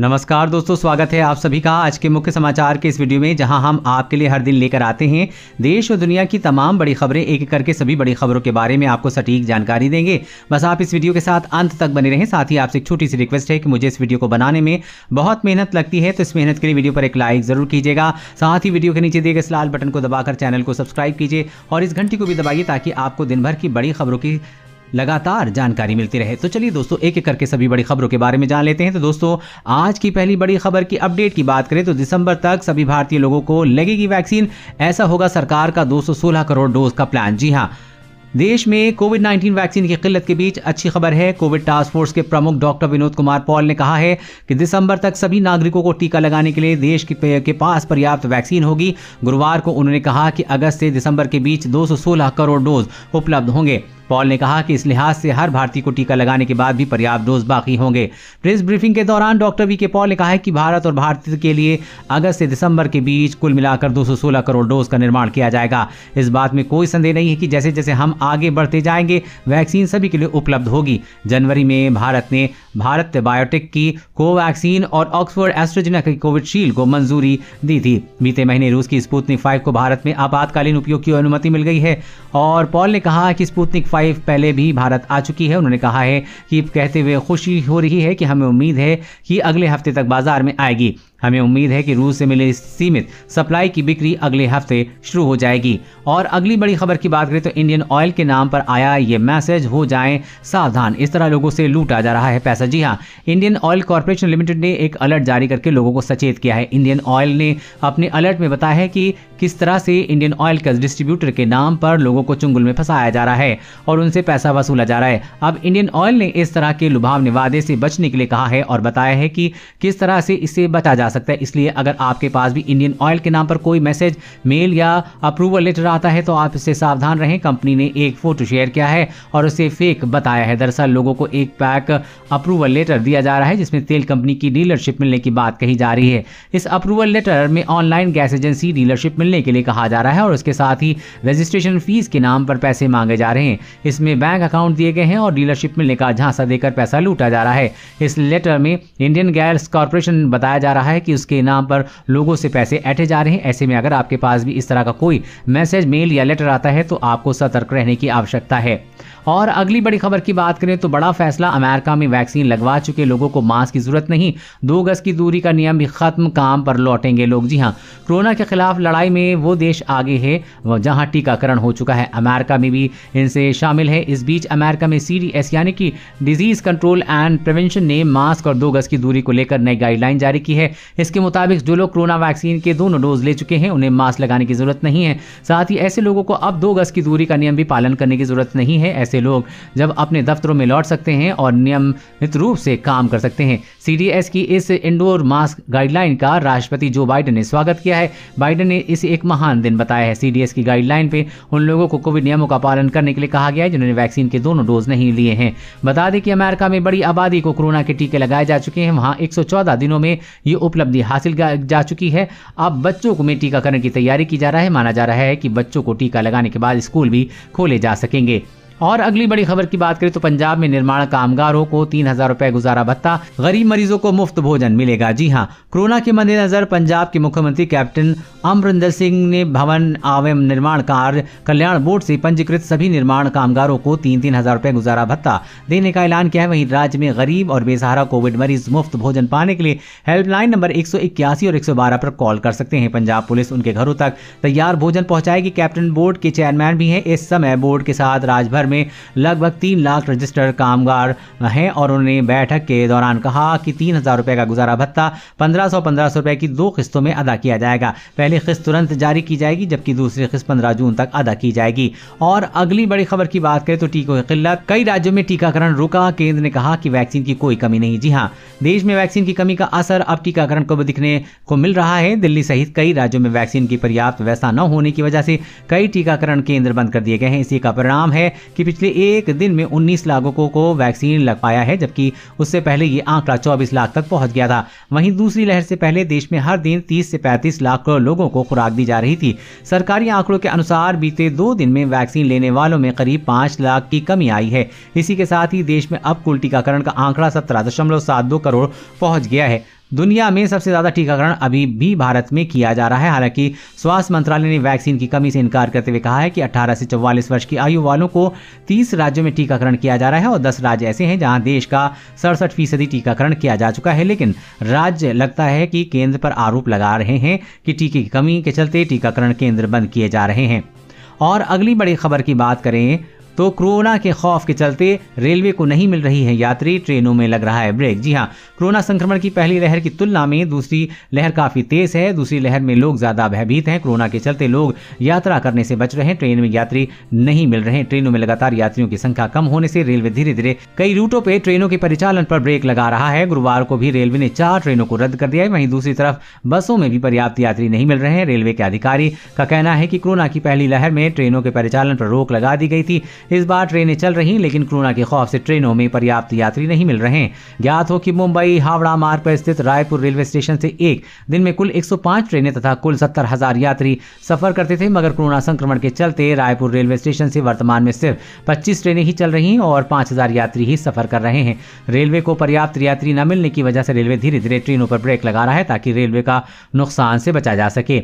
नमस्कार दोस्तों स्वागत है आप सभी का आज के मुख्य समाचार के इस वीडियो में जहां हम आपके लिए हर दिन लेकर आते हैं देश और दुनिया की तमाम बड़ी खबरें एक एक करके सभी बड़ी खबरों के बारे में आपको सटीक जानकारी देंगे बस आप इस वीडियो के साथ अंत तक बने रहें साथ ही आपसे एक छोटी सी रिक्वेस्ट है कि मुझे इस वीडियो को बनाने में बहुत मेहनत लगती है तो इस मेहनत के लिए वीडियो पर एक लाइक ज़रूर कीजिएगा साथ ही वीडियो के नीचे दिए गए इस लाल बटन को दबाकर चैनल को सब्सक्राइब कीजिए और इस घंटी को भी दबाइए ताकि आपको दिन भर की बड़ी खबरों की लगातार जानकारी मिलती रहे तो चलिए दोस्तों एक एक करके सभी बड़ी खबरों के बारे में जान लेते हैं तो दोस्तों आज की पहली बड़ी खबर की अपडेट की बात करें तो दिसंबर तक सभी भारतीय लोगों को लगेगी वैक्सीन ऐसा होगा सरकार का दो करोड़ डोज का प्लान जी हाँ देश में कोविड 19 वैक्सीन की किल्लत के बीच अच्छी खबर है कोविड टास्क फोर्स के प्रमुख डॉक्टर विनोद कुमार पॉल ने कहा है कि दिसंबर तक सभी नागरिकों को टीका लगाने के लिए देश के पास पर्याप्त वैक्सीन होगी गुरुवार को उन्होंने कहा कि अगस्त से दिसंबर के बीच 216 करोड़ डोज उपलब्ध होंगे पॉल ने कहा कि इस लिहाज से हर भारतीय को टीका लगाने के बाद भी पर्याप्त डोज बाकी होंगे प्रेस ब्रीफिंग के दौरान डॉक्टर वी के पॉल ने कहा है कि भारत और भारतीय के लिए अगस्त से दिसंबर के बीच कुल मिलाकर 216 करोड़ डोज का निर्माण किया जाएगा इस बात में कोई संदेह नहीं है कि जैसे जैसे हम आगे बढ़ते जाएंगे वैक्सीन सभी के लिए उपलब्ध होगी जनवरी में भारत ने भारत बायोटेक की कोवैक्सीन और ऑक्सफोर्ड एस्ट्रोजेना की कोविशील्ड को मंजूरी दी थी बीते महीने रूस की स्पुतनिक फाइव को भारत में आपातकालीन उपयोग की अनुमति मिल गई है और पॉल ने कहा कि स्पुतनिक फाइव पहले भी भारत आ चुकी है उन्होंने कहा है कि कहते हुए खुशी हो रही है कि हमें उम्मीद है कि अगले हफ्ते तक बाजार में आएगी हमें उम्मीद है कि रूस से मिले सीमित सप्लाई की बिक्री अगले हफ्ते शुरू हो जाएगी और अगली बड़ी खबर की बात करें तो इंडियन ऑयल के नाम पर आया ये मैसेज हो जाए सावधान इस तरह लोगों से लूटा जा रहा है पैसा जी हाँ इंडियन ऑयल कॉरपोरेशन लिमिटेड ने एक अलर्ट जारी करके लोगों को सचेत किया है इंडियन ऑयल ने अपने अलर्ट में बताया है कि किस तरह से इंडियन ऑयल का डिस्ट्रीब्यूटर के नाम पर लोगों को चुंगुल में फंसाया जा रहा है और उनसे पैसा वसूला जा रहा है अब इंडियन ऑयल ने इस तरह के लुभावने वादे से बचने के लिए कहा है और बताया है कि किस तरह से इसे बचा जा सकता है इसलिए अगर आपके पास भी इंडियन ऑयल के नाम पर कोई मैसेज मेल या अप्रूवल लेटर आता है तो आप इससे सावधान रहें कंपनी ने एक फोटो शेयर किया है और उसे फेक बताया है दरअसल लोगों को एक पैक अप्रूवल लेटर दिया जा रहा है जिसमें तेल कंपनी की डीलरशिप मिलने की बात कही जा रही है इस अप्रूवल लेटर में ऑनलाइन गैस एजेंसी डीलरशिप मिलने के लिए कहा जा रहा है और उसके साथ ही रजिस्ट्रेशन फीस के नाम पर पैसे मांगे जा रहे हैं इसमें बैंक अकाउंट दिए गए हैं और डीलरशिप मिलने का झांसा देकर पैसा लूटा जा रहा है इस लेटर में इंडियन गैस कॉरपोरेशन बताया जा रहा है है कि उसके नाम पर लोगों से पैसे ऐठे जा रहे हैं ऐसे में अगर आपके पास भी इस तरह का कोई मैसेज मेल या लेटर आता है तो आपको सतर्क रहने की आवश्यकता है और अगली बड़ी खबर की बात करें तो बड़ा फैसला अमेरिका में वैक्सीन लगवा चुके लोगों को मास्क की जरूरत नहीं दो गज की दूरी का नियम भी खत्म काम पर लौटेंगे लोग जी हाँ कोरोना के खिलाफ लड़ाई में वो देश आगे है जहाँ टीकाकरण हो चुका है अमेरिका में भी इनसे शामिल है इस बीच अमेरिका में सी यानी कि डिजीज कंट्रोल एंड प्रिवेंशन ने मास्क और दो गज की दूरी को लेकर नई गाइडलाइन जारी की है इसके मुताबिक जो लोग कोरोना वैक्सीन के दोनों डोज ले चुके हैं उन्हें मास्क लगाने की जरूरत नहीं है साथ ही ऐसे लोगों को अब दो गज की दूरी का नियम भी पालन करने की जरूरत नहीं है ऐसे ऐसे लोग जब अपने दफ्तरों में लौट सकते हैं और नियमित रूप से काम कर सकते हैं सीडीएस की इस इंडोर मास्क गाइडलाइन का राष्ट्रपति जो बाइडन ने स्वागत किया है बाइडन ने इसे एक महान दिन बताया है सीडीएस की गाइडलाइन पे उन लोगों को कोविड नियमों का पालन करने के लिए कहा गया है जिन्होंने वैक्सीन के दोनों डोज नहीं लिए हैं बता दें कि अमेरिका में बड़ी आबादी को कोरोना के टीके लगाए जा चुके हैं वहां एक दिनों में ये उपलब्धि हासिल जा चुकी है अब बच्चों को में टीकाकरण की तैयारी की जा रहा है माना जा रहा है कि बच्चों को टीका लगाने के बाद स्कूल भी खोले जा सकेंगे और अगली बड़ी खबर की बात करें तो पंजाब में निर्माण कामगारों को तीन हजार रूपए गुजारा भत्ता गरीब मरीजों को मुफ्त भोजन मिलेगा जी हाँ कोरोना के मद्देनजर पंजाब के मुख्यमंत्री कैप्टन अमरिंदर सिंह ने भवन एवं निर्माण कार्य कल्याण बोर्ड से पंजीकृत सभी निर्माण कामगारों को तीन तीन हजार रूपए गुजारा भत्ता देने का ऐलान किया है वहीं राज्य में गरीब और बेसहारा कोविड मरीज मुफ्त भोजन पाने के लिए हेल्पलाइन नंबर एक और एक पर कॉल कर सकते हैं पंजाब पुलिस उनके घरों तक तैयार भोजन पहुंचाएगी कैप्टन बोर्ड के चेयरमैन भी हैं इस समय बोर्ड के साथ राजभर शहर में लगभग तीन लाख रजिस्टर कामगार हैं और उन्होंने बैठक के दौरान कहा कि तीन हज़ार रुपये का गुजारा भत्ता पंद्रह सौ पंद्रह सौ रुपये की दो किस्तों में अदा किया जाएगा पहली किस्त तुरंत जारी की जाएगी जबकि दूसरी किस्त पंद्रह जून तक अदा की जाएगी और अगली बड़ी खबर की बात करें तो टीकों की किल्लत कई राज्यों में टीकाकरण रुका केंद्र ने कहा कि वैक्सीन की कोई कमी नहीं जी हाँ देश में वैक्सीन की कमी का असर अब टीकाकरण को दिखने को मिल रहा है दिल्ली सहित कई राज्यों में वैक्सीन की पर्याप्त व्यवस्था न होने की वजह से कई टीकाकरण केंद्र बंद कर दिए गए हैं इसी का परिणाम है कि पिछले एक दिन में 19 लाखों को वैक्सीन लग पाया है जबकि उससे पहले ये आंकड़ा चौबीस लाख तक पहुंच गया था वहीं दूसरी लहर से पहले देश में हर दिन तीस से पैंतीस लाख लोगों को खुराक दी जा रही थी सरकारी आंकड़ों के अनुसार बीते दो दिन में वैक्सीन लेने वालों में करीब पाँच लाख की कमी आई है इसी के साथ ही देश में अब कुल टीकाकरण का आंकड़ा सत्रह दशमलव सात दो करोड़ पहुंच गया है दुनिया में सबसे ज़्यादा टीकाकरण अभी भी भारत में किया जा रहा है हालांकि स्वास्थ्य मंत्रालय ने वैक्सीन की कमी से इनकार करते हुए कहा है कि 18 से 44 वर्ष की आयु वालों को 30 राज्यों में टीकाकरण किया जा रहा है और 10 राज्य ऐसे हैं जहां देश का सड़सठ फीसदी टीकाकरण किया जा चुका है लेकिन राज्य लगता है कि केंद्र पर आरोप लगा रहे हैं कि टीके की कमी के चलते टीकाकरण केंद्र बंद किए जा रहे हैं और अगली बड़ी खबर की बात करें तो कोरोना के खौफ के चलते रेलवे को नहीं मिल रही है यात्री ट्रेनों में लग रहा है ब्रेक जी हाँ कोरोना संक्रमण की पहली लहर की तुलना में दूसरी लहर काफ़ी तेज़ है दूसरी लहर में लोग ज़्यादा भयभीत हैं कोरोना के चलते लोग यात्रा करने से बच रहे हैं ट्रेन में यात्री नहीं मिल रहे हैं ट्रेनों में लगातार यात्रियों की संख्या कम होने से रेलवे धीरे धीरे कई रूटों पर ट्रेनों के परिचालन पर ब्रेक लगा रहा है गुरुवार को भी रेलवे ने चार ट्रेनों को रद्द कर दिया है वहीं दूसरी तरफ बसों में भी पर्याप्त यात्री नहीं मिल रहे हैं रेलवे के अधिकारी का कहना है कि कोरोना की पहली लहर में ट्रेनों के परिचालन पर रोक लगा दी गई थी इस बार ट्रेनें चल रही लेकिन कोरोना के खौफ से ट्रेनों में पर्याप्त यात्री नहीं मिल रहे ज्ञात हो कि मुंबई हावड़ा मार्ग पर स्थित रायपुर रेलवे स्टेशन से एक दिन में कुल 105 ट्रेनें तथा कुल सत्तर हजार यात्री सफर करते थे मगर कोरोना संक्रमण के चलते रायपुर रेलवे स्टेशन से वर्तमान में सिर्फ पच्चीस ट्रेनें ही चल रही हैं और हजार यात्री ही सफर कर रहे हैं रेलवे को पर्याप्त यात्री न मिलने की वजह से रेलवे धीरे धीरे ट्रेनों पर ब्रेक लगा रहा है ताकि रेलवे का नुकसान से बचा जा सके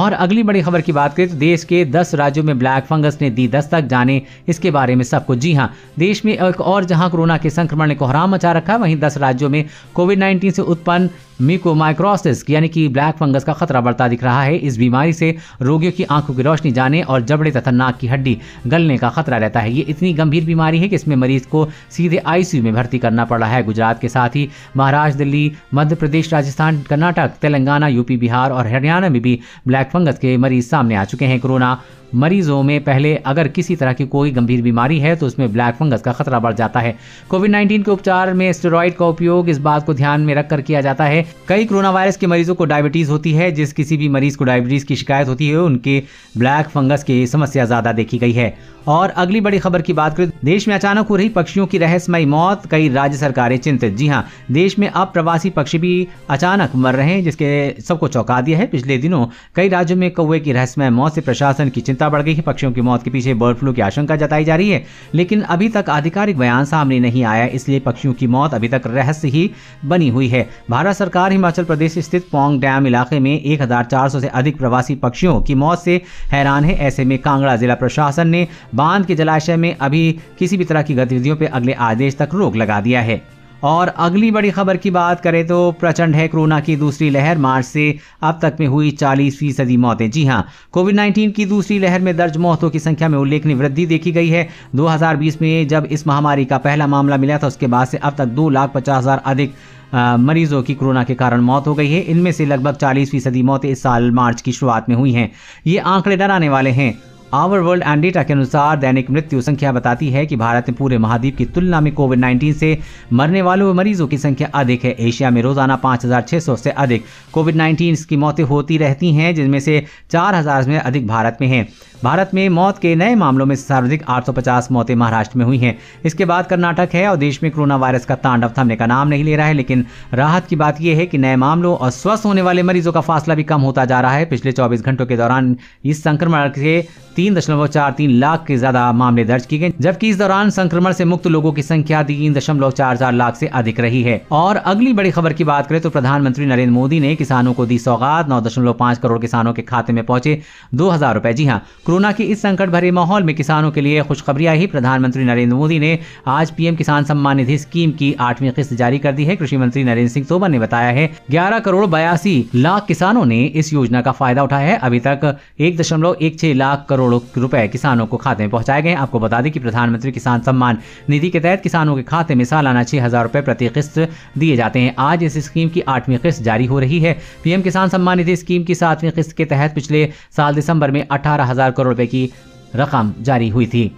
और अगली बड़ी खबर की बात करें तो देश के 10 राज्यों में ब्लैक फंगस ने दी दस्तक जाने इसके बारे में सब कुछ जी हाँ देश में एक और जहां कोरोना के संक्रमण ने कोहराम मचा रखा है वहीं 10 राज्यों में कोविड 19 से उत्पन्न मीको माइक्रोसिस यानी कि ब्लैक फंगस का खतरा बढ़ता दिख रहा है इस बीमारी से रोगियों की आंखों की रोशनी जाने और जबड़े तथा नाक की हड्डी गलने का खतरा रहता है ये इतनी गंभीर बीमारी है कि इसमें मरीज को सीधे आईसीयू में भर्ती करना पड़ रहा है गुजरात के साथ ही महाराष्ट्र दिल्ली मध्य प्रदेश राजस्थान कर्नाटक तेलंगाना यूपी बिहार और हरियाणा में भी ब्लैक ब्लैक फंगस के मरीज सामने आ चुके हैं कोरोना मरीजों में पहले अगर किसी तरह की कोई गंभीर बीमारी है तो उसमें ब्लैक फंगस का खतरा बढ़ जाता है कोविड 19 के उपचार में स्टेरॉइड का उपयोग इस बात को ध्यान में रखकर किया जाता है कई कोरोना वायरस के मरीजों को डायबिटीज होती है जिस किसी भी मरीज को डायबिटीज की शिकायत होती है उनके ब्लैक फंगस की समस्या ज्यादा देखी गई है और अगली बड़ी खबर की बात करें देश में अचानक हो रही पक्षियों की रहस्यमय मौत कई राज्य सरकारें चिंतित जी हाँ देश में अब प्रवासी पक्षी भी अचानक मर रहे हैं जिसके सबको चौंका दिया है पिछले दिनों कई राज्यों में कौए की रहस्यमय मौत से प्रशासन की चिंता चिंता बढ़ गई है पक्षियों की मौत के पीछे बर्ड फ्लू की आशंका जताई जा रही है लेकिन अभी तक आधिकारिक बयान सामने नहीं आया इसलिए पक्षियों की मौत अभी तक रहस्य ही बनी हुई है भारत सरकार हिमाचल प्रदेश स्थित पोंग डैम इलाके में एक से अधिक प्रवासी पक्षियों की मौत से हैरान है ऐसे में कांगड़ा जिला प्रशासन ने बांध के जलाशय में अभी किसी भी तरह की गतिविधियों पर अगले आदेश तक रोक लगा दिया है और अगली बड़ी खबर की बात करें तो प्रचंड है कोरोना की दूसरी लहर मार्च से अब तक में हुई चालीस फीसदी मौतें जी हाँ कोविड नाइन्टीन की दूसरी लहर में दर्ज मौतों की संख्या में उल्लेखनीय वृद्धि देखी गई है 2020 में जब इस महामारी का पहला मामला मिला था उसके बाद से अब तक दो लाख पचास हजार अधिक मरीजों की कोरोना के कारण मौत हो गई है इनमें से लगभग चालीस फीसदी मौतें इस साल मार्च की शुरुआत में हुई हैं ये आंकड़े डराने वाले हैं आवर वर्ल्ड एंड डेटा के अनुसार दैनिक मृत्यु संख्या बताती है कि भारत में पूरे महाद्वीप की तुलना में कोविड 19 से मरने वालों मरीजों की संख्या अधिक है एशिया में रोजाना 5,600 से अधिक कोविड 19 की मौतें होती रहती हैं जिनमें से 4,000 में अधिक भारत में हैं भारत में मौत के नए मामलों में सर्वाधिक 850 मौतें महाराष्ट्र में हुई हैं इसके बाद कर्नाटक है और देश में कोरोना वायरस का तांडव थमने का नाम नहीं ले रहा है लेकिन राहत की बात यह है कि नए मामलों और स्वस्थ होने वाले मरीजों का फासला भी कम होता जा रहा है पिछले 24 घंटों के दौरान इस संक्रमण के तीन दशमलव चार तीन लाख के ज्यादा मामले दर्ज किए गए जबकि इस दौरान संक्रमण से मुक्त लोगों की संख्या तीन दशमलव चार चार लाख से अधिक रही है और अगली बड़ी खबर की बात करें तो प्रधानमंत्री नरेंद्र मोदी ने किसानों को दी सौगात नौ दशमलव पाँच करोड़ किसानों के खाते में पहुंचे दो हजार रूपए जी हाँ कोरोना के इस संकट भरे माहौल में किसानों के लिए खुशखबरी आई प्रधानमंत्री नरेंद्र मोदी ने आज पीएम किसान सम्मान निधि स्कीम की आठवीं किस्त जारी कर दी है कृषि मंत्री नरेंद्र सिंह तोमर ने बताया है ग्यारह करोड़ बयासी लाख किसानों ने इस योजना का फायदा उठाया है अभी तक एक दशमलव एक छह लाख करोड़ करोड़ों रुपए किसानों को खाते में पहुंचाए गए आपको बता दें कि प्रधानमंत्री किसान सम्मान निधि के तहत किसानों के खाते में सालाना छह हजार रुपए प्रति किस्त दिए जाते हैं आज इस स्कीम की आठवीं किस्त जारी हो रही है पीएम किसान सम्मान निधि स्कीम की सातवीं किस्त के तहत पिछले साल दिसंबर में अठारह हजार करोड़ रुपए की रकम जारी हुई थी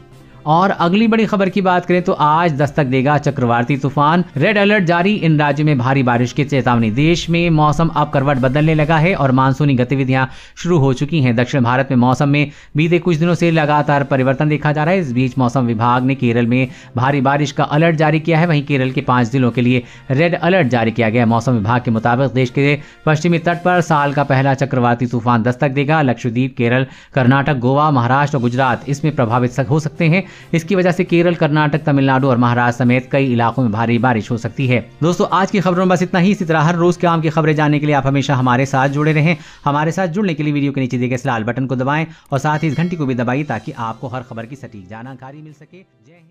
और अगली बड़ी खबर की बात करें तो आज दस्तक देगा चक्रवाती तूफान रेड अलर्ट जारी इन राज्यों में भारी बारिश की चेतावनी देश में मौसम अब करवट बदलने लगा है और मानसूनी गतिविधियां शुरू हो चुकी हैं दक्षिण भारत में मौसम में बीते कुछ दिनों से लगातार परिवर्तन देखा जा रहा है इस बीच मौसम विभाग ने केरल में भारी बारिश का अलर्ट जारी किया है वहीं केरल के पांच जिलों के लिए रेड अलर्ट जारी किया गया मौसम विभाग के मुताबिक देश के पश्चिमी तट पर साल का पहला चक्रवाती तूफान दस्तक देगा लक्षद्वीप केरल कर्नाटक गोवा महाराष्ट्र और गुजरात इसमें प्रभावित हो सकते हैं इसकी वजह से केरल कर्नाटक तमिलनाडु और महाराष्ट्र समेत कई इलाकों में भारी बारिश हो सकती है दोस्तों आज की खबरों में बस इतना ही इसी तरह हर रोज के आम की खबरें जानने के लिए आप हमेशा हमारे साथ जुड़े रहें हमारे साथ जुड़ने के लिए वीडियो के नीचे दिए गए लाल बटन को दबाएं और साथ ही इस घंटी को भी दबाइए ताकि आपको हर खबर की सटीक जानकारी मिल सके जय हिंद